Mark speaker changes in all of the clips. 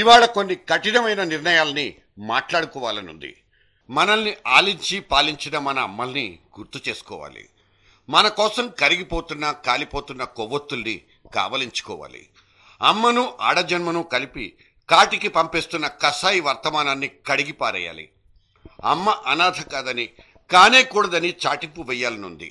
Speaker 1: ఇవాళ కొన్ని కఠినమైన నిర్ణయాల్ని మాట్లాడుకోవాలనుంది మనల్ని ఆలించి పాలించిన మన అమ్మల్ని గుర్తు చేసుకోవాలి మన కోసం కరిగిపోతున్న కాలిపోతున్న కొవ్వొత్తుల్ని కావలించుకోవాలి అమ్మను ఆడజన్మను కలిపి కాటికి పంపేస్తున్న కసాయి వర్తమానాన్ని కడిగి పారేయాలి అమ్మ అనాథ కాదని కానే కూడదని చాటింపు వేయాలనుంది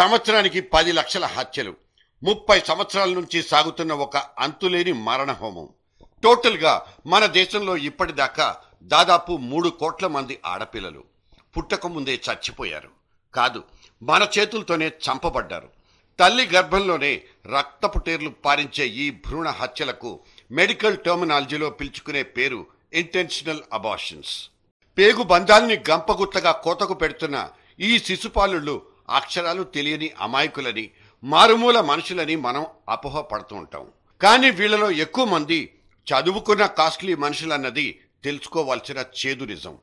Speaker 1: సంవత్సరానికి పది లక్షల హత్యలు ముప్పై సంవత్సరాల నుంచి సాగుతున్న ఒక అంతులేని మరణ హోమం టోటల్గా మన దేశంలో ఇప్పటిదాకా దాదాపు మూడు కోట్ల మంది ఆడపిల్లలు పుట్టకముందే చచ్చిపోయారు కాదు మన చేతులతోనే చంపబడ్డారు తల్లి గర్భంలోనే రక్తపు టేర్లు పారించే ఈ భ్రూణ హత్యలకు మెడికల్ టర్మినాలజీలో పిలుచుకునే పేరు ఇంటెన్షనల్ అబార్షన్స్ పేగు బంధాల్ని గంపగుత్తగా కోతకు పెడుతున్న ఈ శిశుపాలుళ్ళు అక్షరాలు తెలియని అమాయకులని మారుమూల మనుషులని మనం అపోహ పడుతూ ఉంటాం కానీ వీళ్ళలో ఎక్కువ మంది చదువుకున్న కాస్ట్లీ మనుషులన్నది తెలుసుకోవాల్సిన చేదు నిజం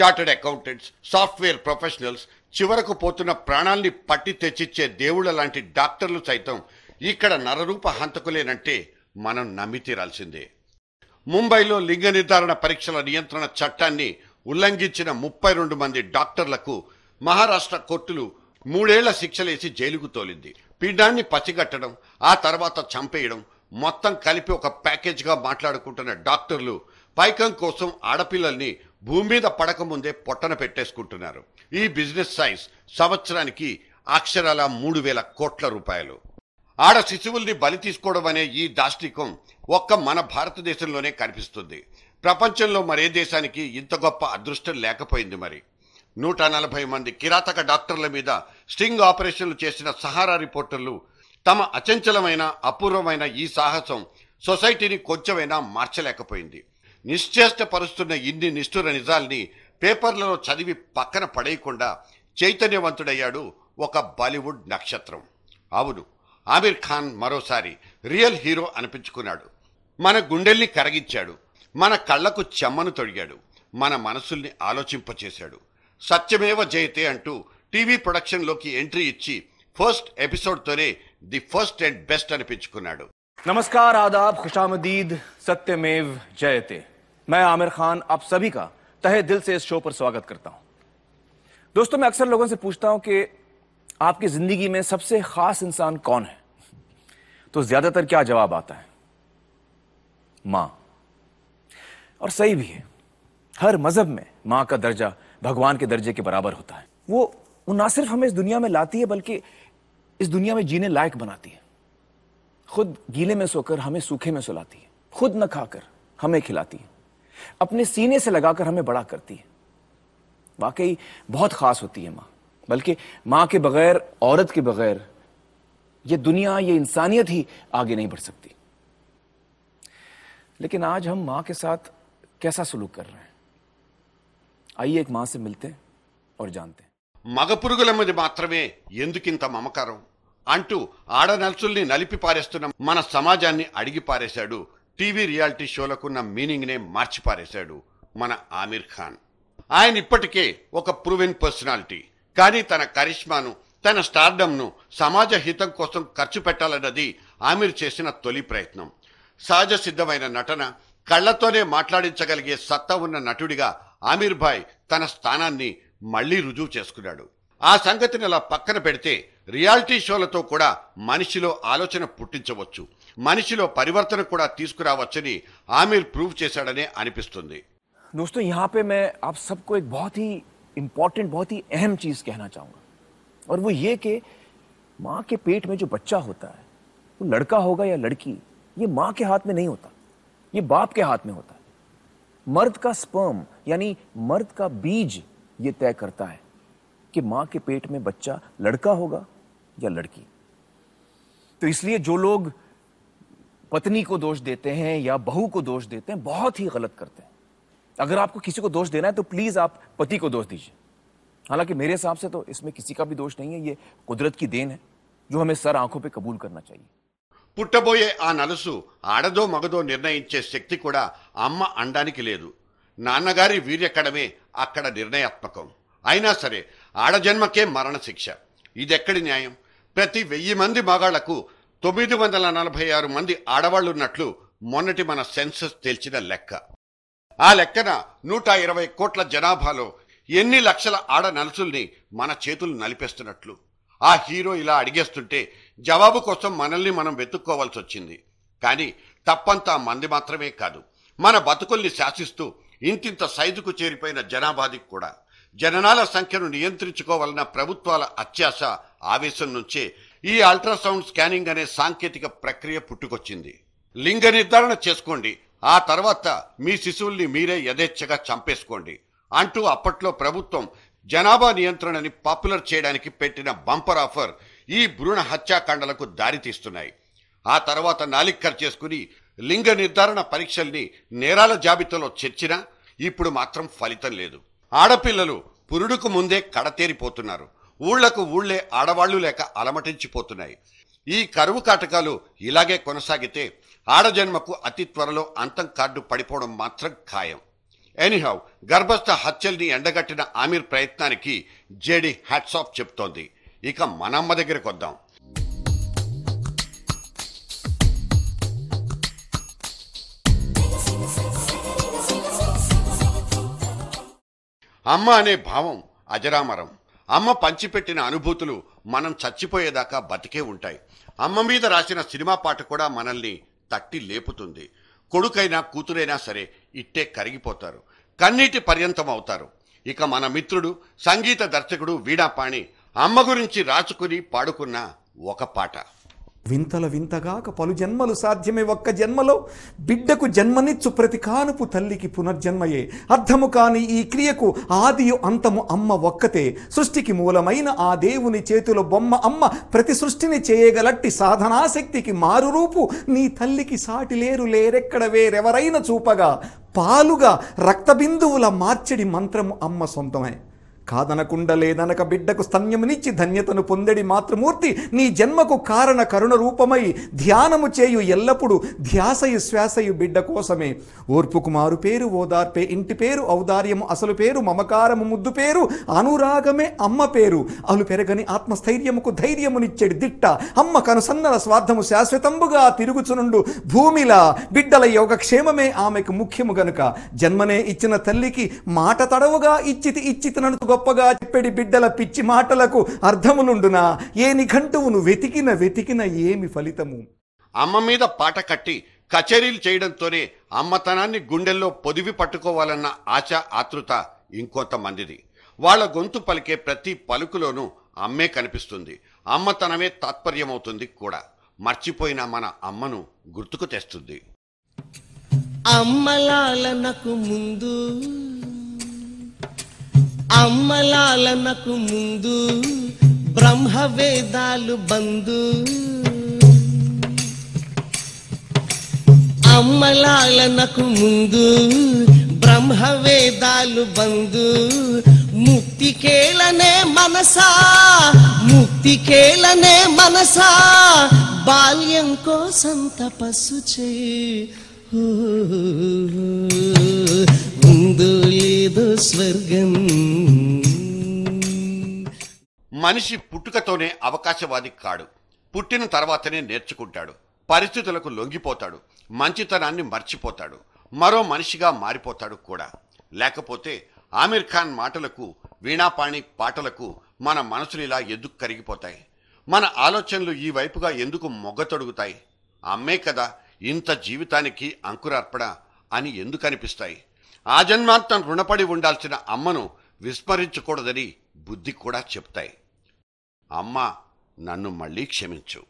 Speaker 1: చార్టెడ్ అకౌంటెంట్స్ సాఫ్ట్వేర్ ప్రొఫెషనల్స్ చివరకు పోతున్న ప్రాణాల్ని పట్టి తెచ్చిచ్చే దేవుళ్ళ లాంటి డాక్టర్లు సైతం ఇక్కడ నరరూప హంతకులేనంటే మనం నమ్మి తీరాల్సిందే ముంబైలో లింగ నిర్ధారణ పరీక్షల నియంత్రణ చట్టాన్ని ఉల్లంఘించిన ముప్పై రెండు మంది డాక్టర్లకు మహారాష్ట్ర కోర్టులు మూడేళ్ల శిక్షలేసి జైలుకు తోలింది పిండాన్ని పచ్చిగట్టడం ఆ తర్వాత చంపేయడం మొత్తం కలిపి ఒక ప్యాకేజ్గా మాట్లాడుకుంటున్న డాక్టర్లు పైకం కోసం ఆడపిల్లల్ని భూమి మీద పడకముందే పొట్టన పెట్టేసుకుంటున్నారు ఈ బిజినెస్ సైజ్ సంవత్సరానికి అక్షరాల మూడు వేల కోట్ల రూపాయలు ఆడ శిశువుల్ని బలి తీసుకోవడం అనే ఈ దాష్టికం ఒక్క మన భారతదేశంలోనే కనిపిస్తుంది ప్రపంచంలో మరే దేశానికి ఇంత గొప్ప అదృష్టం లేకపోయింది మరి నూట నలభై మంది కిరాతక డాక్టర్ల మీద స్టింగ్ ఆపరేషన్లు చేసిన సహారా రిపోర్టర్లు తమ అచంచలమైన అపూర్వమైన ఈ సాహసం సొసైటీని కొంచెమైనా మార్చలేకపోయింది నిశ్చేష్టపరుస్తున్న ఇన్ని నిష్ఠుర నిజాల్ని పేపర్లలో చదివి పక్కన పడేయకుండా చైతన్యవంతుడయ్యాడు ఒక బాలీవుడ్ నక్షత్రం అవును ఆమిర్ ఖాన్ మరోసారి రియల్ హీరో అనిపించుకున్నాడు మన గుండెల్ని కరగించాడు మన కళ్లకు చెమ్మను తొడిగాడు మన మనసుల్ని ఆలోచింపచేశాడు సత్యమేవ జయతే అంటూ టీవీ ప్రొడక్షన్లోకి ఎంట్రీ ఇచ్చి ఫస్ట్ ఎపిసోడ్తోనే ది ఫస్ట్ అండ్ బెస్ట్ అనిపించుకున్నాడు
Speaker 2: नमस्कार आदाब खुशामदीद सत्यमेव जयते मैं आमिर खान आप सभी का तहे दिल से इस शो पर स्वागत करता हूं दोस्तों मैं अक्सर लोगों से पूछता हूं कि आपकी जिंदगी में सबसे खास इंसान कौन है तो ज्यादातर क्या जवाब आता है मां और सही भी है हर मजहब में मां का दर्जा भगवान के दर्जे के बराबर होता है वो वो ना सिर्फ हमें इस दुनिया में लाती है बल्कि इस दुनिया में जीने लायक बनाती है खुद गीले में सोकर हमें सूखे में सुलाती है खुद न खाकर हमें खिलाती है अपने सीने से लगाकर हमें बड़ा करती है वाकई बहुत खास होती है माँ बल्कि माँ के बगैर औरत के बगैर ये दुनिया ये इंसानियत ही आगे नहीं बढ़ सकती लेकिन आज हम माँ के साथ कैसा सलूक कर रहे हैं आइए एक माँ से मिलते हैं और
Speaker 1: మీద మాత్రమే ఎందుకింత మమకారం అంటూ ఆడనల్సుల్ని నలిపి పారేస్తున్న మన సమాజాన్ని అడిగి పారేశాడు టీవీ రియాలిటీ షోలకున్న మీనింగ్నే మార్చి పారేశాడు మన ఆమిర్ ఖాన్ ఆయన ఇప్పటికే ఒక ప్రూవెన్ పర్సనాలిటీ కానీ తన కరిష్మాను తన స్టార్డమ్ను సమాజ హితం కోసం ఖర్చు పెట్టాలన్నది ఆమీర్ చేసిన తొలి ప్రయత్నం సహజ సిద్ధమైన నటన కళ్లతోనే మాట్లాడించగలిగే సత్తా ఉన్న నటుడిగా ఆమీర్ భాయ్ తన స్థానాన్ని మళ్లీ రుజువు చేసుకున్నాడు ఆ సంగతిని అలా పక్కన పెడితే రియాలిటీ షోలతో కూడా మనిషిలో ఆలోచన పుట్టించవచ్చు మనిషిలో పరివర్తన కూడా తీసుకురావచ్చని ఆమీర్ ప్రూవ్ చేశాడనే అనిపిస్తుంది
Speaker 2: दोस्तों यहाँ पे मैं आप सबको एक बहुत ही इम्पॉर्टेंट बहुत ही अहम चीज़ कहना चाहूँगा और वो ये कि माँ के पेट में जो बच्चा होता है वो लड़का होगा या लड़की ये माँ के मर्द का स्पर्म यानी मर्द का बीज ये तय करता है कि मां के पेट में बच्चा लड़का होगा या लड़की तो इसलिए जो लोग पत्नी को दोष देते हैं या बहू को दोष देते हैं बहुत ही गलत करते हैं अगर आपको किसी को दोष देना है तो प्लीज आप पति को दोष दीजिए हालांकि मेरे हिसाब से तो इसमें किसी का भी दोष नहीं है ये कुदरत की देन है जो हमें सर आंखों पे कबूल करना चाहिए
Speaker 1: పుట్టబోయే ఆ నలుసు ఆడదో మగదో నిర్ణయించే శక్తి కూడా అమ్మ అండానికి లేదు నాన్నగారి వీర్యకడమే అక్కడ నిర్ణయాత్మకం అయినా సరే ఆడజన్మకే మరణశిక్ష ఇదెక్కడి న్యాయం ప్రతి వెయ్యి మంది మగాళ్లకు తొమ్మిది వందల నలభై ఆరు మంది ఆడవాళ్లున్నట్లు మొన్నటి మన సెన్సస్ తెలిసిన లెక్క ఆ లెక్కన నూట ఇరవై కోట్ల జనాభాలో ఎన్ని లక్షల ఆడ నలుసుల్ని మన చేతులు నలిపేస్తున్నట్లు ఆ హీరో ఇలా అడిగేస్తుంటే జవాబు కోసం మనల్ని మనం వెతుక్కోవాల్సి వచ్చింది కానీ తప్పంతా మంది మాత్రమే కాదు మన బతుకుల్ని శాసిస్తూ ఇంతింత సైజుకు చేరిపోయిన జనాభాదికి కూడా జననాల సంఖ్యను నియంత్రించుకోవాలన్న ప్రభుత్వాల అత్యాశ ఆవేశం నుంచే ఈ అల్ట్రాసౌండ్ స్కానింగ్ అనే సాంకేతిక ప్రక్రియ పుట్టుకొచ్చింది లింగ నిర్ధారణ చేసుకోండి ఆ తర్వాత మీ శిశువుల్ని మీరే యథేచ్ఛగా చంపేసుకోండి అంటూ అప్పట్లో ప్రభుత్వం జనాభా నియంత్రణని పాపులర్ చేయడానికి పెట్టిన బంపర్ ఆఫర్ ఈ భ్రూణ హత్యాకాండలకు దారితీస్తున్నాయి ఆ తర్వాత నాలిక్కర్ చేసుకుని లింగ నిర్ధారణ పరీక్షల్ని నేరాల జాబితాలో చేర్చినా ఇప్పుడు మాత్రం ఫలితం లేదు ఆడపిల్లలు పురుడుకు ముందే కడతేరిపోతున్నారు ఊళ్లకు ఊళ్లే ఆడవాళ్లు లేక అలమటించిపోతున్నాయి ఈ కరువు కాటకాలు ఇలాగే కొనసాగితే ఆడజన్మకు అతి త్వరలో అంతం కార్డు పడిపోవడం మాత్రం ఖాయం ఎనీహౌ గర్భస్థ హత్యల్ని ఎండగట్టిన ఆమీర్ ప్రయత్నానికి జేడీ హ్యాట్సాఫ్ చెప్తోంది ఇక మనమ్మ దగ్గరకు వద్దాం అమ్మ అనే భావం అజరామరం అమ్మ పంచిపెట్టిన అనుభూతులు మనం చచ్చిపోయేదాకా బతికే ఉంటాయి అమ్మ మీద రాసిన సినిమా పాట కూడా మనల్ని తట్టి లేపుతుంది కొడుకైనా కూతురైనా సరే ఇట్టే కరిగిపోతారు కన్నీటి పర్యంతం అవుతారు ఇక మన మిత్రుడు సంగీత దర్శకుడు వీణాపాణి అమ్మ గురించి రాచుకుని పాడుకున్న ఒక పాట
Speaker 3: వింతల వింతగాక పలు జన్మలు సాధ్యమే ఒక్క జన్మలో బిడ్డకు జన్మనిచ్చు ప్రతి కానుపు తల్లికి పునర్జన్మయే అర్థము కాని ఈ క్రియకు ఆదియు అంతము అమ్మ ఒక్కతే సృష్టికి మూలమైన ఆ దేవుని చేతిలో బొమ్మ అమ్మ ప్రతి సృష్టిని చేయగలట్టి సాధనాశక్తికి మారురూపు నీ తల్లికి సాటి లేరు లేరెక్కడ వేరెవరైనా చూపగా పాలుగా రక్తబిందువుల మార్చడి మంత్రము అమ్మ సొంతమే కాదనకుండా లేదనక బిడ్డకు స్తన్యమునిచ్చి ధన్యతను పొందడి మాతృమూర్తి నీ జన్మకు కారణ కరుణ రూపమై ధ్యానము చేయు ఎల్లప్పుడూ ధ్యాసయు శ్వాసయు బిడ్డ కోసమే ఓర్పుకు మారు పేరు ఓదార్పే ఇంటి పేరు ఔదార్యము అసలు పేరు మమకారము ముద్దు పేరు అనురాగమే అమ్మ పేరు అలు పెరగని ఆత్మస్థైర్యముకు ధైర్యమునిచ్చేడి దిట్ట అమ్మ కనుసన్నల స్వార్థము శాశ్వతంబుగా తిరుగుచునుండు భూమిలా బిడ్డల యోగక్షేమమే ఆమెకు ముఖ్యము గనుక జన్మనే ఇచ్చిన తల్లికి మాట తడవుగా ఇచ్చితి ఇచ్చితినంత గొప్ప గొప్పగా చెప్పెడి బిడ్డల పిచ్చి మాటలకు అర్థములుండునా ఏ నిఘంటువును వెతికిన వెతికిన ఏమి ఫలితము
Speaker 1: అమ్మ మీద పాట కట్టి కచేరీలు చేయడంతోనే అమ్మతనాన్ని గుండెల్లో పొదివి పట్టుకోవాలన్న ఆశ ఆతృత ఇంకొంతమందిది వాళ్ళ గొంతు పలికే ప్రతి పలుకులోనూ అమ్మే కనిపిస్తుంది అమ్మతనమే తాత్పర్యమవుతుంది కూడా మర్చిపోయిన మన అమ్మను గుర్తుకు తెస్తుంది
Speaker 3: అమ్మలాలనకు ముందు అమ్మలాలనకు ముందు బ్రహ్మవేదాలు బంధు అమ్మలాలనకు ముందు బ్రహ్మవేదాలు బంధు కేలనే మనసా ముక్తి కేలనే మనసా బాల్యం కోసం తపస్సు చేయి ఉందో లేదో స్వర్గం
Speaker 1: మనిషి పుట్టుకతోనే అవకాశవాది కాడు పుట్టిన తర్వాతనే నేర్చుకుంటాడు పరిస్థితులకు లొంగిపోతాడు మంచితనాన్ని మర్చిపోతాడు మరో మనిషిగా మారిపోతాడు కూడా లేకపోతే ఆమిర్ ఖాన్ మాటలకు వీణాపాణి పాటలకు మన మనసులు ఇలా ఎందుకు కరిగిపోతాయి మన ఆలోచనలు ఈ వైపుగా ఎందుకు మొగ్గతొడుగుతాయి అమ్మే కదా ఇంత జీవితానికి అంకురార్పణ అని ఎందుకు అనిపిస్తాయి ఆ జన్మాంతం రుణపడి ఉండాల్సిన అమ్మను విస్మరించకూడదని బుద్ధి కూడా చెప్తాయి అమ్మా నన్ను మళ్ళీ క్షమించు